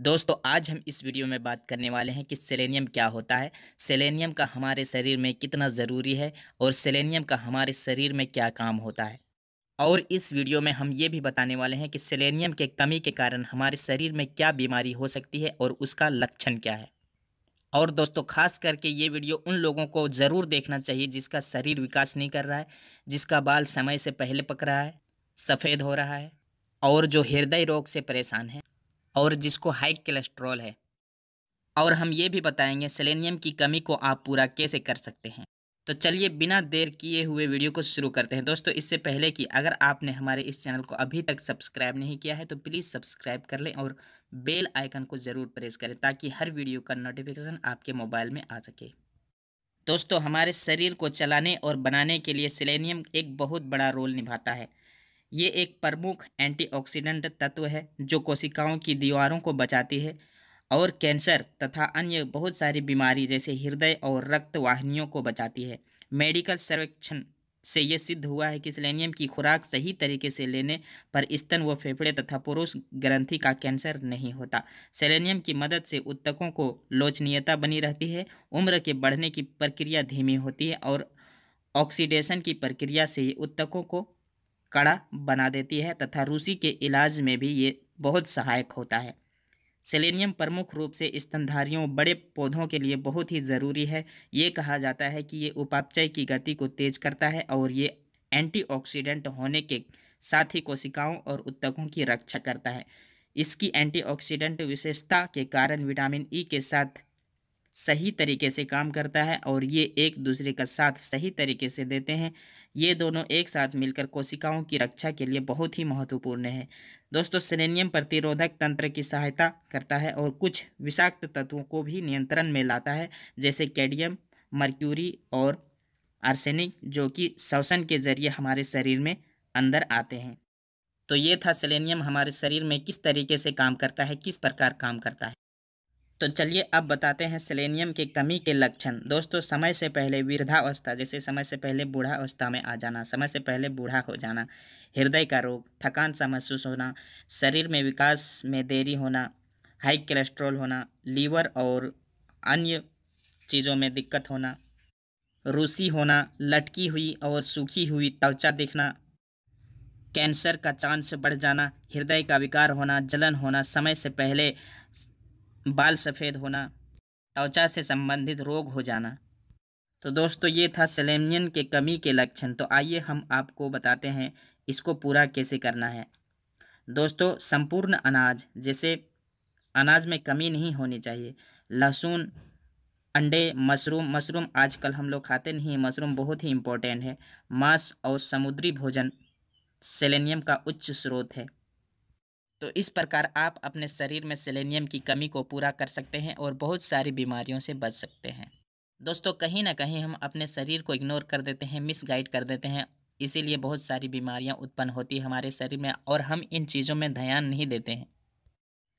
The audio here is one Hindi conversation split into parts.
दोस्तों आज हम इस वीडियो में बात करने वाले हैं कि सेलेनियम क्या होता है सेलेनियम का हमारे शरीर में कितना ज़रूरी है और सेलेनियम का हमारे शरीर में क्या काम होता है और इस वीडियो में हम ये भी बताने वाले हैं कि सेलेनियम के कमी के कारण हमारे शरीर में क्या बीमारी हो सकती है और उसका लक्षण क्या है और दोस्तों खास करके ये वीडियो उन लोगों को ज़रूर देखना चाहिए जिसका शरीर विकास नहीं कर रहा है जिसका बाल समय से पहले पक रहा है सफ़ेद हो रहा है और जो हृदय रोग से परेशान है और जिसको हाई कोलेस्ट्रॉल है और हम ये भी बताएंगे सेलेनियम की कमी को आप पूरा कैसे कर सकते हैं तो चलिए बिना देर किए हुए वीडियो को शुरू करते हैं दोस्तों इससे पहले कि अगर आपने हमारे इस चैनल को अभी तक सब्सक्राइब नहीं किया है तो प्लीज़ सब्सक्राइब कर लें और बेल आइकन को ज़रूर प्रेस करें ताकि हर वीडियो का नोटिफिकेशन आपके मोबाइल में आ सके दोस्तों हमारे शरीर को चलाने और बनाने के लिए सेलेनियम एक बहुत बड़ा रोल निभाता है ये एक प्रमुख एंटीऑक्सीडेंट तत्व है जो कोशिकाओं की दीवारों को बचाती है और कैंसर तथा अन्य बहुत सारी बीमारी जैसे हृदय और रक्त वाहिनियों को बचाती है मेडिकल सर्वेक्षण से यह सिद्ध हुआ है कि सिलेनियम की खुराक सही तरीके से लेने पर स्तन व फेफड़े तथा पुरुष ग्रंथि का कैंसर नहीं होता सेलेनियम की मदद से उत्तकों को लोचनीयता बनी रहती है उम्र के बढ़ने की प्रक्रिया धीमी होती है और ऑक्सीडेशन की प्रक्रिया से उत्तकों को कड़ा बना देती है तथा रूसी के इलाज में भी ये बहुत सहायक होता है सेलेनियम प्रमुख रूप से स्तनधारियों बड़े पौधों के लिए बहुत ही ज़रूरी है ये कहा जाता है कि ये उपापचय की गति को तेज करता है और ये एंटीऑक्सीडेंट होने के साथ ही कोशिकाओं और उत्तकों की रक्षा करता है इसकी एंटीऑक्सीडेंट विशेषता के कारण विटामिन ई e के साथ सही तरीके से काम करता है और ये एक दूसरे का साथ सही तरीके से देते हैं ये दोनों एक साथ मिलकर कोशिकाओं की रक्षा के लिए बहुत ही महत्वपूर्ण है दोस्तों सेलेनियम प्रतिरोधक तंत्र की सहायता करता है और कुछ विषाक्त तत्वों को भी नियंत्रण में लाता है जैसे कैडियम मर्क्यूरी और आर्सेनिक जो कि श्वसन के जरिए हमारे शरीर में अंदर आते हैं तो ये था सेलेनियम हमारे शरीर में किस तरीके से काम करता है किस प्रकार काम करता है तो चलिए अब बताते हैं सेलेनियम के कमी के लक्षण दोस्तों समय से पहले वृद्धावस्था जैसे समय से पहले बूढ़ा अवस्था में आ जाना समय से पहले बूढ़ा हो जाना हृदय का रोग थकान सा महसूस होना शरीर में विकास में देरी होना हाई कोलेस्ट्रॉल होना लीवर और अन्य चीज़ों में दिक्कत होना रूसी होना लटकी हुई और सूखी हुई त्वचा दिखना कैंसर का चांस बढ़ जाना हृदय का विकार होना जलन होना समय से पहले बाल सफ़ेद होना त्वचा से संबंधित रोग हो जाना तो दोस्तों ये था सेलेमियन के कमी के लक्षण तो आइए हम आपको बताते हैं इसको पूरा कैसे करना है दोस्तों संपूर्ण अनाज जैसे अनाज में कमी नहीं होनी चाहिए लहसुन अंडे मशरूम मशरूम आजकल हम लोग खाते नहीं हैं मशरूम बहुत ही इम्पोर्टेंट है मांस और समुद्री भोजन सेलेनियम का उच्च स्रोत है तो इस प्रकार आप अपने शरीर में सेलेनियम की कमी को पूरा कर सकते हैं और बहुत सारी बीमारियों से बच सकते हैं दोस्तों कहीं ना कहीं हम अपने शरीर को इग्नोर कर देते हैं मिसगाइड कर देते हैं इसीलिए बहुत सारी बीमारियां उत्पन्न होती है हमारे शरीर में और हम इन चीज़ों में ध्यान नहीं देते हैं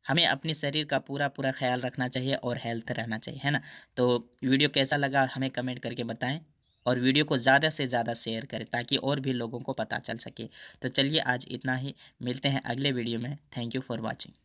हमें अपने शरीर का पूरा पूरा ख्याल रखना चाहिए और हेल्थ रहना चाहिए है ना तो वीडियो कैसा लगा हमें कमेंट करके बताएं और वीडियो को ज़्यादा से ज़्यादा शेयर करें ताकि और भी लोगों को पता चल सके तो चलिए आज इतना ही मिलते हैं अगले वीडियो में थैंक यू फॉर वॉचिंग